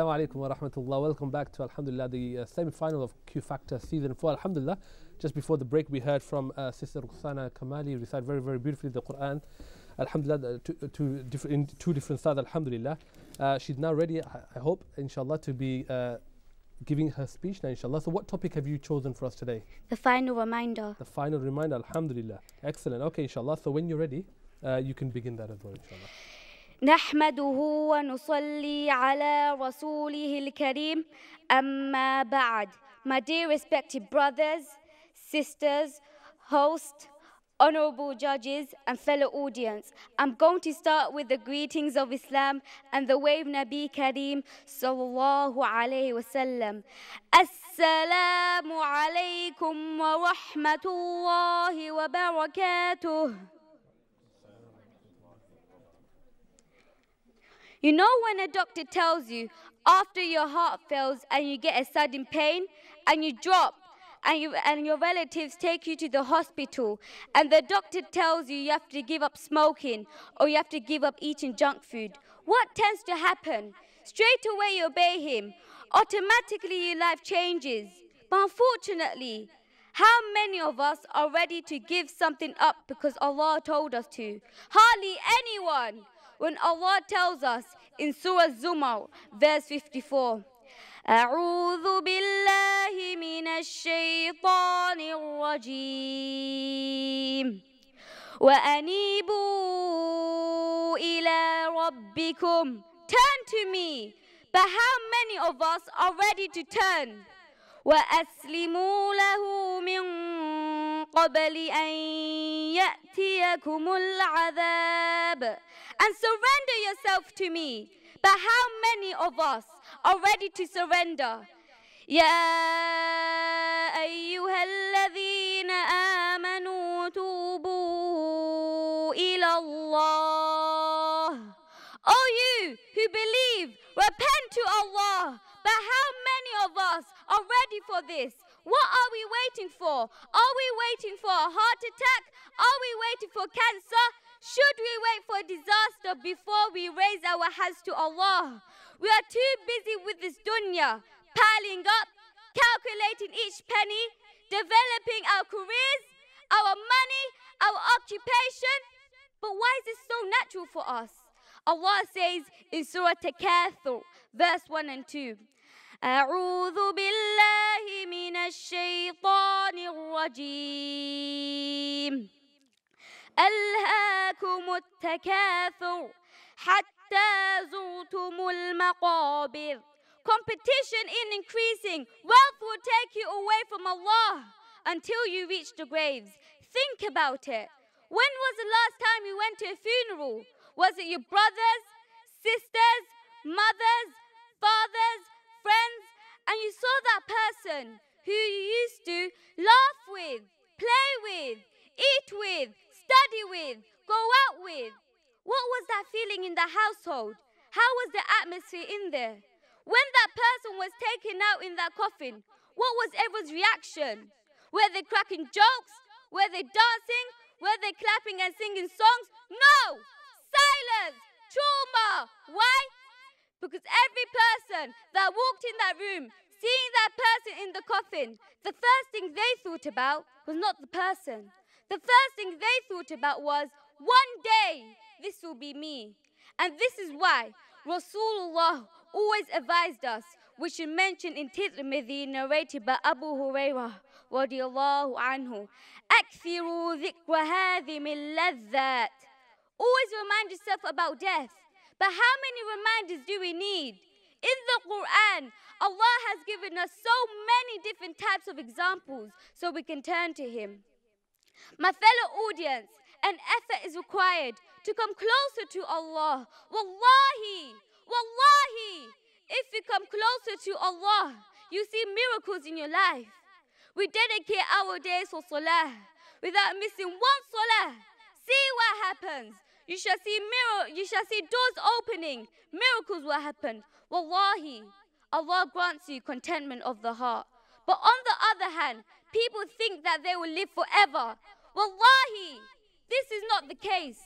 Assalamu alaikum wa rahmatullah. Welcome back to Alhamdulillah, the uh, semi final of Q Factor season 4. Alhamdulillah. Just before the break, we heard from uh, Sister Ruksana Kamali recite very, very beautifully the Quran. Alhamdulillah, uh, to, uh, to diff in two different styles. Alhamdulillah. Uh, she's now ready, I, I, hope, inshallah, to be giving her speech now, inshallah. So, what topic have you chosen for us today? The final reminder. The final reminder, Alhamdulillah. Excellent. Okay, inshallah. So, when you're ready, you can begin that as well, inshallah. نحمده ونصلي على رسوله الكريم أما بعد My dear respected brothers, sisters, host, honorable judges and fellow audience. I'm going to start with the greetings of Islam and the way of Nabi Kareem sallallahu alayhi wasallam. Assalamu alaykum wa rahmatullahi wa barakatuh. You know when a doctor tells you after your heart fails and you get a sudden pain and you drop and, you, and your relatives take you to the hospital and the doctor tells you you have to give up smoking or you have to give up eating junk food, what tends to happen? Straight away you obey him. Automatically your life changes. But unfortunately, how many of us are ready to give something up because Allah told us to? Hardly anyone when Allah tells us in Surah Zumar, verse 54. أعوذ بالله من الشيطان الرجيم وأنيبوا إلى ربكم Turn to me But how many of us are ready to turn? وأسلموا له من قبل أن يأتيكم العذاب and surrender yourself to me. But how many of us are ready to surrender? يا أيها الذين آمنوا توبوا إلى الله All you who believe, repent to Allah. But how many of us are ready for this? What are we waiting for? Are we waiting for a heart attack? Are we waiting for cancer? Should we wait for disaster before we raise our hands to Allah? We are too busy with this dunya, piling up, calculating each penny, developing our careers, our money, our occupation. But why is this so natural for us? Allah says in Surah Takathur, verse 1 and 2. أعوذ بالله من الشيطان الرجيم التكاثر حتى زرتم المقابر Competition is increasing. Wealth will take you away from Allah until you reach the graves. Think about it. When was the last time you went to a funeral? Was it your brothers, sisters, mothers, fathers, friends, and you saw that person who you used to laugh with, play with, eat with, study with, go out with? What was that feeling in the household? How was the atmosphere in there? When that person was taken out in that coffin, what was everyone's reaction? Were they cracking jokes? Were they dancing? Were they clapping and singing songs? No! Silence! Trauma! Why? Because every person that walked in that room, seeing that person in the coffin, the first thing they thought about was not the person. The first thing they thought about was one day, this will be me. And this is why Rasulullah always advised us, which is mentioned in Tirmidhi, narrated by Abu Hurairah, radiallahu anhu, أَكْثِرُوا ذِكْرَ هَذِهِ مِنْ لَذَّاتِ Always remind yourself about death. But how many reminders do we need? In the Quran, Allah has given us so many different types of examples so we can turn to Him. My fellow audience, and effort is required to come closer to Allah. Wallahi, wallahi, if you come closer to Allah, you see miracles in your life. We dedicate our days for salah without missing one salah. See what happens. You shall see mirror, you shall see doors opening. Miracles will happen. Wallahi, Allah grants you contentment of the heart. But on the other hand, people think that they will live forever. Wallahi, this is not the case.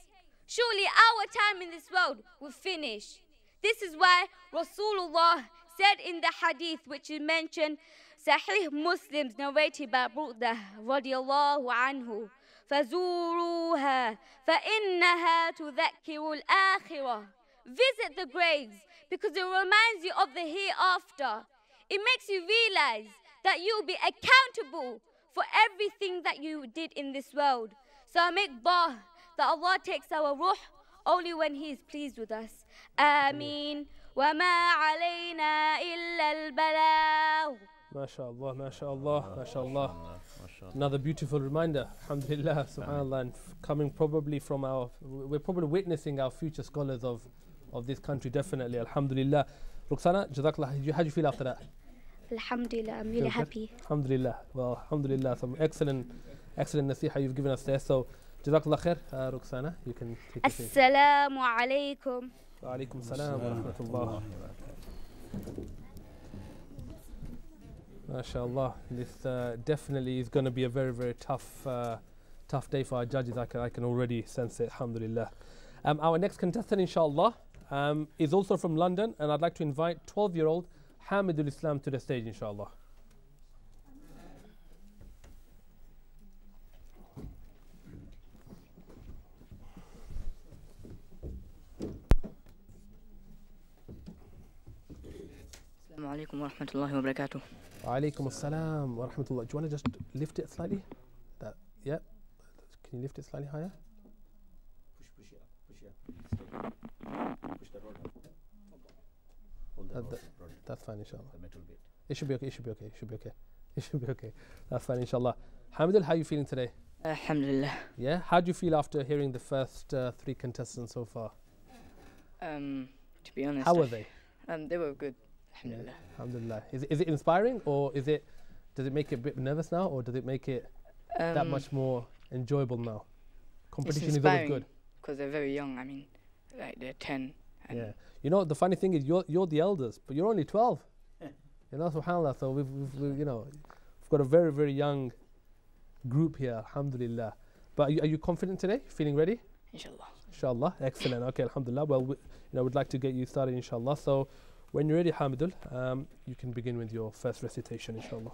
Surely our time in this world will finish. This is why Rasulullah said in the hadith which is mentioned, Sahih Muslims narrated by Burda radiallahu anhu, فَزُورُوهَا فَإِنَّهَا تُذَكِّرُ الْآخِرَةِ Visit the graves because it reminds you of the hereafter. It makes you realize that you'll be accountable for everything that you did in this world. So make dua that Allah takes our ruh only when He is pleased with us. Ameen. وما علينا إلا البلاغ. MashaAllah, mashaAllah, mashaAllah. Another beautiful reminder, alhamdulillah, subhanAllah, and coming probably from our, we're probably witnessing our future scholars of, of this country, definitely, alhamdulillah. Roxana, Jazakallah, how do you feel after that? Alhamdulillah, I'm really happy. Alhamdulillah, well, alhamdulillah, some excellent excellent nasiha you've given us there. So, Jazakallah khair, uh, Roxana, you can take it. Assalamu alaikum. Wa alaikum salam wa rahmatullah. MashaAllah, this uh, definitely is going to be a very, very tough, uh, tough day for our judges. I can, I can already sense it, alhamdulillah. Um, our next contestant, inshallah, um, is also from London, and I'd like to invite 12 year old Hamidul Islam to the stage, inshallah. ورحمة الله وبركاته. وعليكم السلام ورحمة الله. Do you want to just lift it slightly? That, yeah. Can you lift it slightly higher? Push, push it up, push it up. Push the rod up. Hold the that, rod, That's fine, inshallah. The metal bit. It should be okay. It should be okay. It should be okay. It should be okay. That's fine, inshallah. Hamidul, how are you feeling today? Alhamdulillah. Yeah. How do you feel after hearing the first uh, three contestants so far? Um, to be honest. How were they? Um, they were good. Alhamdulillah. Alhamdulillah. Is it, is it inspiring or is it, does it make it a bit nervous now or does it make it um, that much more enjoyable now? Competition is always good. Because they're very young. I mean, like they're 10. yeah. You know, the funny thing is you're, you're the elders, but you're only 12. You know, subhanAllah. So we've, we've, we've, you know, we've got a very, very young group here, alhamdulillah. But are you, are you confident today? Feeling ready? Inshallah. Inshallah. Excellent. Okay, alhamdulillah. Well, we, you know, we'd like to get you started, inshallah. So When you're ready, Hamidul, um, you can begin with your first recitation, inshallah.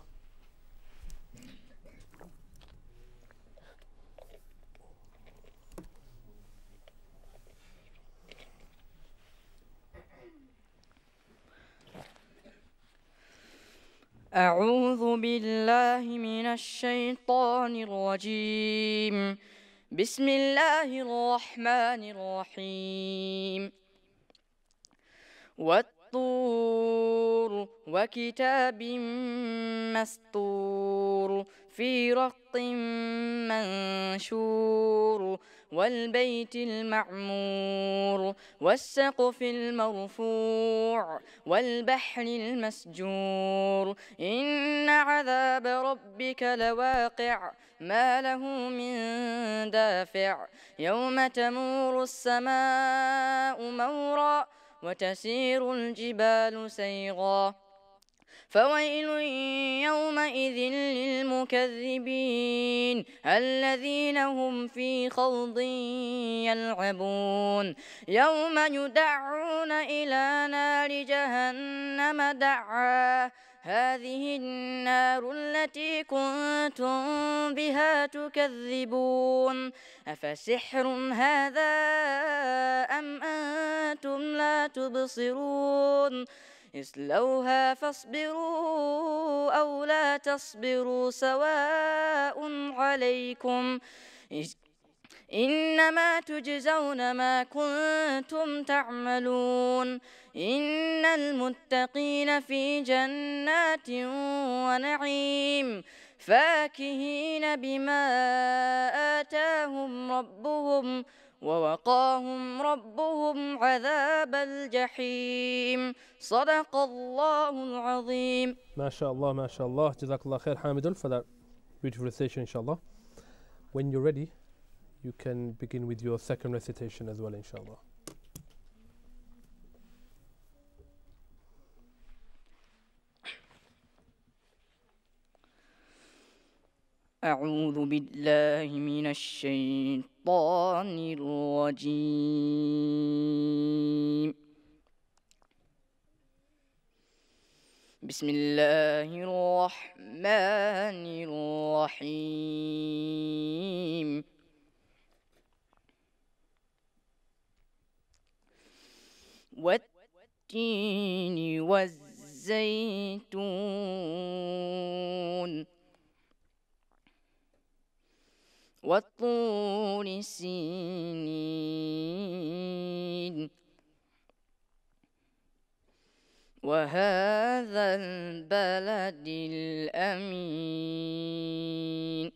أعوذ بالله من الشيطان الرجيم بسم الله الرحمن الرحيم الطور وكتاب مسطور في رق منشور والبيت المعمور والسقف المرفوع والبحر المسجور إن عذاب ربك لواقع ما له من دافع يوم تمور السماء مورا وتسير الجبال سيغا فويل يومئذ للمكذبين الذين هم في خوض يلعبون يوم يدعون إلى نار جهنم دعا هذه النار التي كنتم بها تكذبون أفسحر هذا أم أنتم لا تبصرون اسلوها فاصبروا أو لا تصبروا سواء عليكم إنما تجزون ما كنتم تعملون إن المتقين في جنات ونعيم فاكهين بما آتاهم ربهم ووقاهم ربهم عذاب الجحيم صدق الله العظيم ما شاء الله ما شاء الله جزاك الله خير حامد for that beautiful recitation inshallah when you're ready you can begin with your second recitation as well, inshallah. أعوذ بالله من الشيطان الرجيم بسم الله الرحمن الرحيم والتين والزيتون والطور سينين وهذا البلد الأمين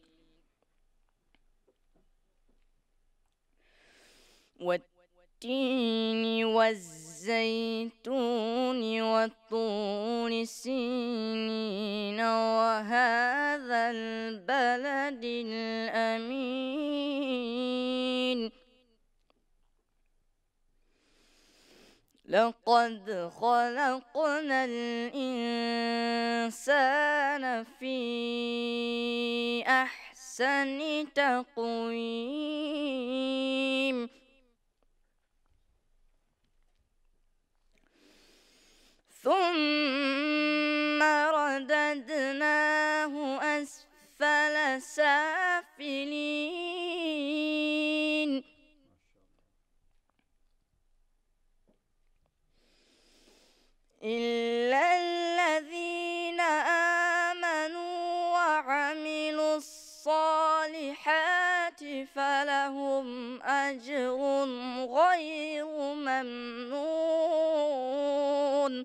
والتين والزيتون الزيتون والطول سنين وهذا البلد الأمين لقد خلقنا الإنسان في أحسن تقويم ثم رددناه أسفل سافلين إلا الذين آمنوا وعملوا الصالحات فلهم أجر غير ممنون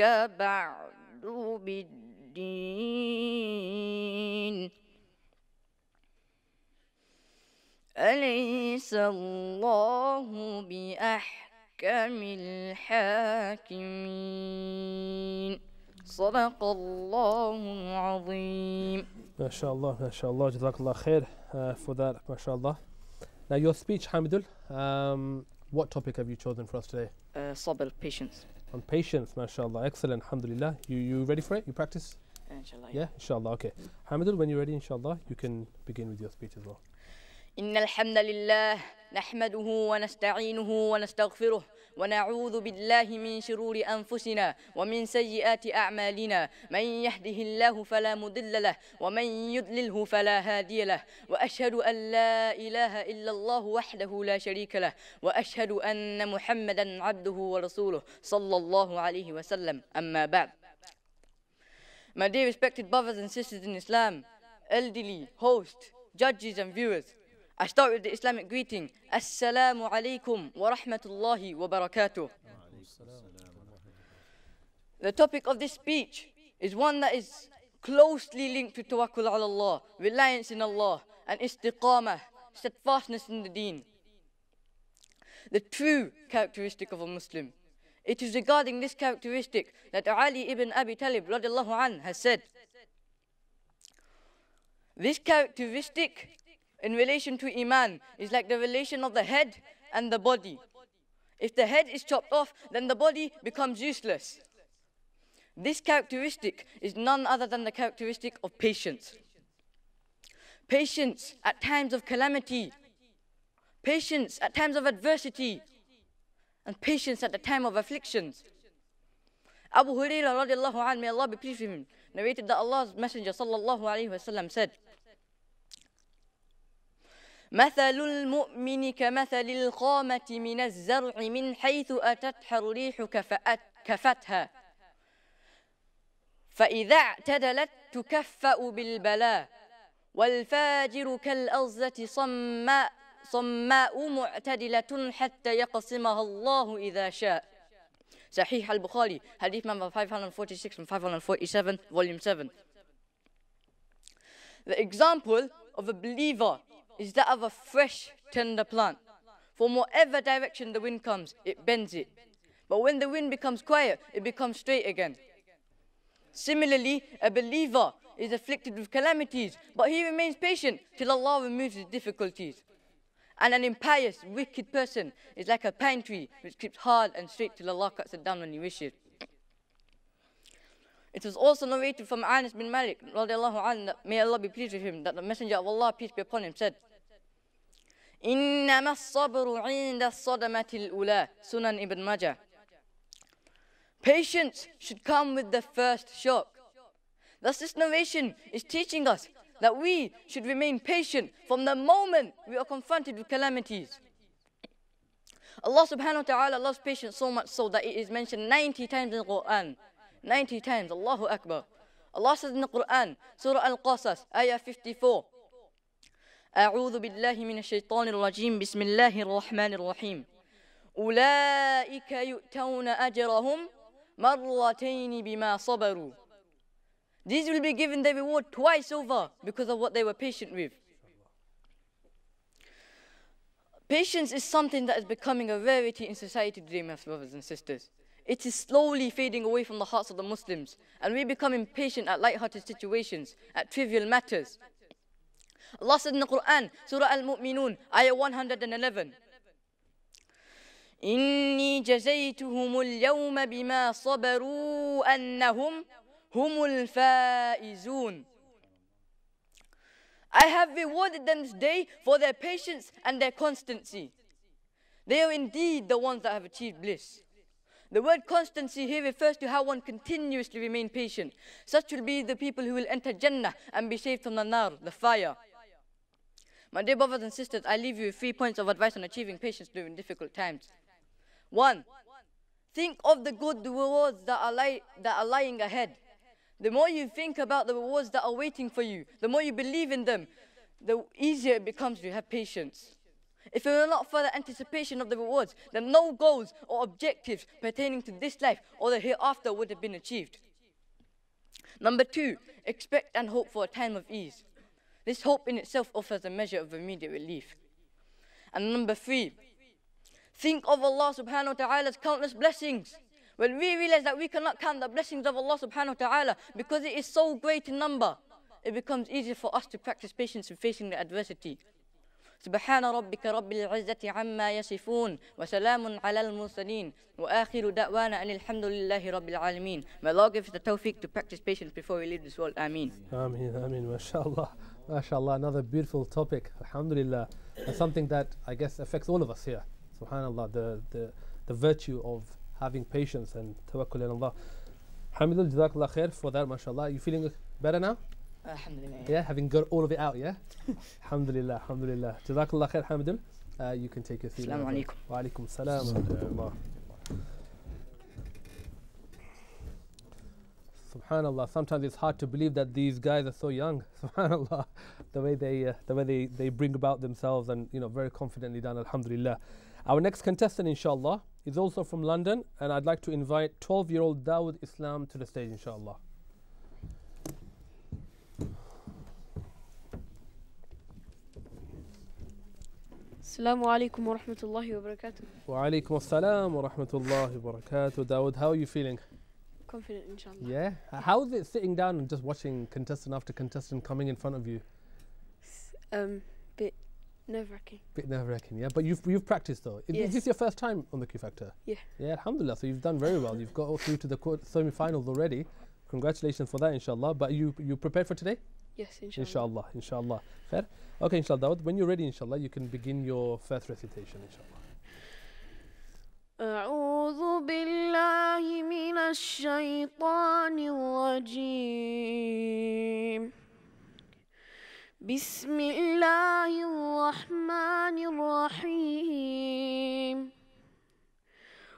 ربك بعد بالدين أليس الله بأحكم الحاكمين صدق الله العظيم ما شاء الله ما شاء الله جزاك الله خير uh, for that ما شاء الله Now your speech Hamidul um, what topic have you chosen for us today? Uh, صبر patience on patience, mashallah. Excellent, alhamdulillah. You, you ready for it? You practice? Inshallah. Yeah, inshallah. Okay. Hamidul, when you're ready, inshallah, you can begin with your speech as well. إن الحمد لله نحمده ونستعينه ونستغفره ونعوذ بالله من شرور أنفسنا ومن سيئات أعمالنا من يهده الله فلا مضل له ومن يضلله فلا هادي له وأشهد أن لا إله إلا الله وحده لا شريك له وأشهد أن محمدا عبده ورسوله صلى الله عليه وسلم أما بعد My dear respected brothers and sisters in Islam, elderly, hosts, judges and viewers, I start with the Islamic greeting. Assalamu alaikum wa rahmatullahi wa barakatuh. The topic of this speech is one that is closely linked to tawakkul ala Allah, reliance in Allah, and istiqamah, steadfastness in the deen. The true characteristic of a Muslim. It is regarding this characteristic that Ali ibn Abi Talib radiallahu an has said, This characteristic in relation to Iman is like the relation of the head and the body. If the head is chopped off, then the body becomes useless. This characteristic is none other than the characteristic of patience. Patience at times of calamity, patience at times of adversity, and patience at the time of afflictions. Abu Hurairah, may Allah be pleased with him, narrated that Allah's Messenger sallallahu said, مثل المؤمن كمثل القامة من الزرع من حيث أتتها الريح كفتها فإذا اعتدلت تكفأ بالبلاء والفاجر كالأرزة صماء صماء معتدلة حتى يقسمها الله إذا شاء صحيح البخاري حديث number 546 and 547 volume 7 The example of a believer is that of a fresh, tender plant. From whatever direction the wind comes, it bends it. But when the wind becomes quiet, it becomes straight again. Similarly, a believer is afflicted with calamities, but he remains patient till Allah removes his difficulties. And an impious, wicked person is like a pine tree which keeps hard and straight till Allah cuts it down when he wishes. It was also narrated from Anas bin Malik, that may Allah be pleased with him, that the Messenger of Allah, peace be upon him, said, إنما الصبر عند الصدمة الأولى Sunan ibn Majah Patience should come with the first shock. Thus this narration is teaching us that we should remain patient from the moment we are confronted with calamities. Allah subhanahu wa ta'ala loves patience so much so that it is mentioned 90 times in the Quran. 90 times. Allahu Akbar. Allah says in the Quran, Surah Al-Qasas, Ayah 54. أعوذ بالله من الشيطان الرجيم بسم الله الرحمن الرحيم أولئك يؤتون أجرهم مرتين بما صبروا These will be given their reward twice over because of what they were patient with. Patience is something that is becoming a rarity in society today, my brothers and sisters. It is slowly fading away from the hearts of the Muslims, and we become impatient at light-hearted situations, at trivial matters. Allah said in the Quran, Surah Al-Mu'minun, Ayah 111. إني جزيتهم اليوم بما صبروا أنهم هم الفائزون I have rewarded them this day for their patience and their constancy. They are indeed the ones that have achieved bliss. The word constancy here refers to how one continuously remain patient. Such will be the people who will enter Jannah and be saved from the nar, the fire. My dear brothers and sisters, I leave you with three points of advice on achieving patience during difficult times. One, think of the good rewards that are, li that are lying ahead. The more you think about the rewards that are waiting for you, the more you believe in them, the easier it becomes to have patience. If there were not further anticipation of the rewards, then no goals or objectives pertaining to this life or the hereafter would have been achieved. Number two, expect and hope for a time of ease. This hope in itself offers a measure of immediate relief. And number three, think of Allah subhanahu wa ta'ala's countless blessings. When we realize that we cannot count the blessings of Allah subhanahu wa ta'ala because it is so great in number, it becomes easier for us to practice patience in facing the adversity. سبحان ربك رب العزة عما يصفون وسلام على المرسلين وآخر دعوانا أن الحمد لله رب العالمين May Allah give us the tawfiq to practice patience before we leave this world Ameen Ameen, Ameen, mashallah Mashallah, another beautiful topic Alhamdulillah And something that I guess affects all of us here Subhanallah, the, the, the virtue of having patience and tawakkul in Allah جزاك jazakallah khair for that, mashallah You feeling better now? Alhamdulillah. Yeah, having got all of it out, yeah? alhamdulillah, alhamdulillah. Jazakallah khair, Hamidun. Uh, you can take your seat. Assalamu alaikum. Wa alaikum salam. Subhanallah. Sometimes it's hard to believe that these guys are so young. Subhanallah, the way they uh, the way they, they bring about themselves and you know very confidently done. Alhamdulillah. Our next contestant, inshallah, is also from London, and I'd like to invite 12-year-old Dawood Islam to the stage, inshallah. Assalamu alaikum wa rahmatullahi wa barakatuh. Wa alaikum assalam wa rahmatullahi wa barakatuh. Dawood, how are you feeling? Confident, inshallah. Yeah? How is it sitting down and just watching contestant after contestant coming in front of you? um, bit nerve wracking. Bit nerve wracking, yeah. But you've, you've practiced though. Is, yes. is this your first time on the Q Factor? Yeah. Yeah, alhamdulillah. So you've done very well. You've got all through to the semi finals already. Congratulations for that, inshallah. But you, you prepared for today? Yes, inshallah. Inshallah, inshallah. Khair? Okay, inshallah, Dawood, when you're ready, inshallah, you can begin your first recitation, inshallah. أعوذ بالله من الشيطان الرجيم بسم الله الرحمن الرحيم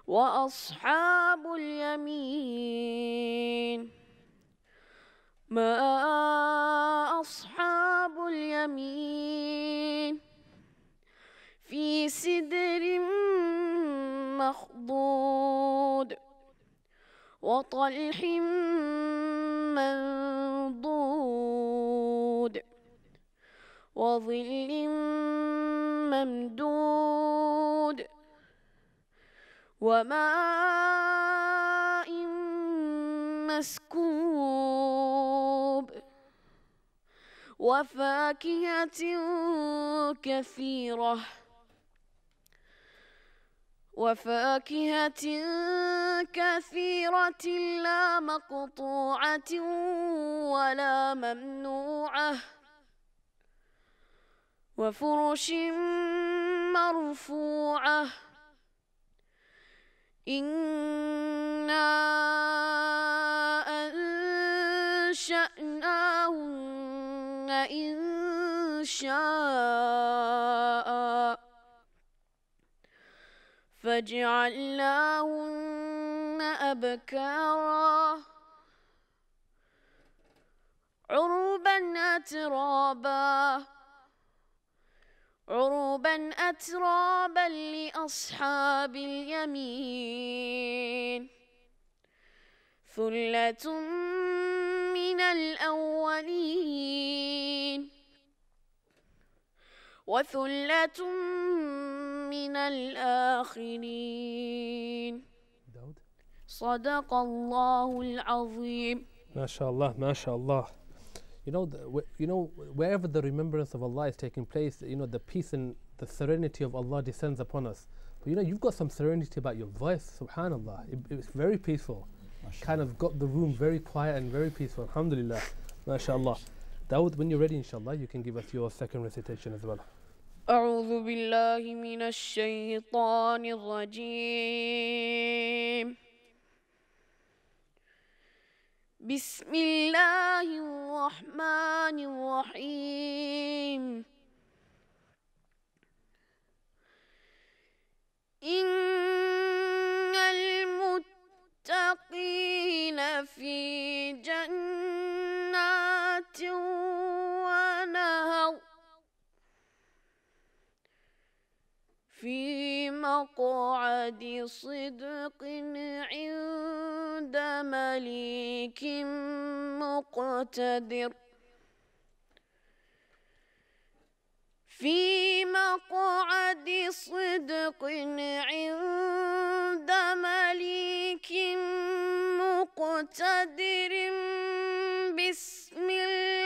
وأصحاب اليمين ما أصحاب اليمين في سدر مخضود وطلح منضود وظل ممدود وماء مسكون وفاكهة كثيرة وفاكهة كثيرة لا مقطوعة ولا ممنوعة وفرش مرفوعة إن فجعلناهن أبكارا عربا أترابا عربا أترابا لأصحاب اليمين ثلة من الأولين وثلة من الآخرين داود صدق الله العظيم ما شاء الله ما شاء الله You know, the, you know, wherever the remembrance of Allah is taking place, you know, the peace and the serenity of Allah descends upon us. But you know, you've got some serenity about your voice, subhanAllah. It, it's very peaceful. Kind of got the room very quiet and very peaceful, alhamdulillah. MashaAllah. Dawood, when you're ready, inshallah, you can give us your second recitation as well. أعوذ بالله من الشيطان الرجيم بسم الله الرحمن الرحيم إن المتقين في جنات في مقعد صدق عند مليك مقتدر في مقعد صدق عند مليك مقتدر بسم الله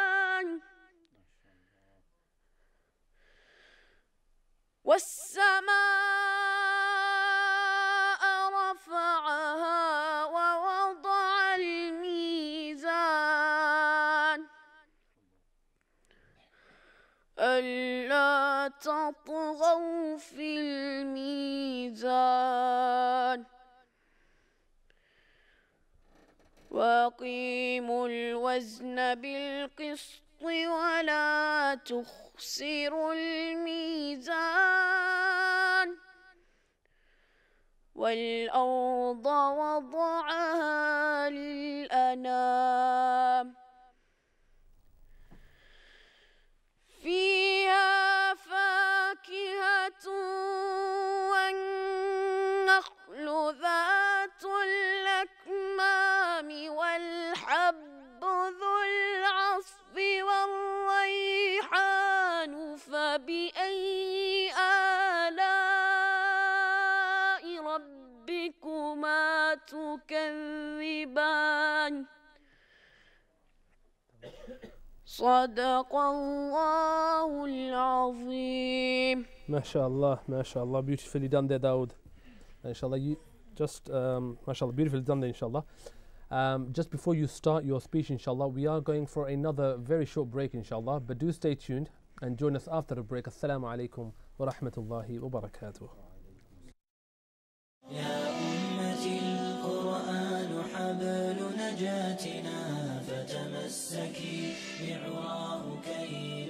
والسماء رفعها ووضع الميزان ألا تطغوا في الميزان وأقيموا الوزن بالقسط الحق ولا تخسروا الميزان والأرض وضعها للأنام تكذبان صدق الله العظيم شاء الله. beautifully done there Dawood. Inshallah, you just, um, mashallah, beautifully done there inshallah. Um, just before you start your speech inshallah, we are going for another very short break inshallah, but do stay tuned and join us after the break. Assalamu alaikum wa rahmatullahi wa barakatuh. نجاتنا فتمسكي بعراه كي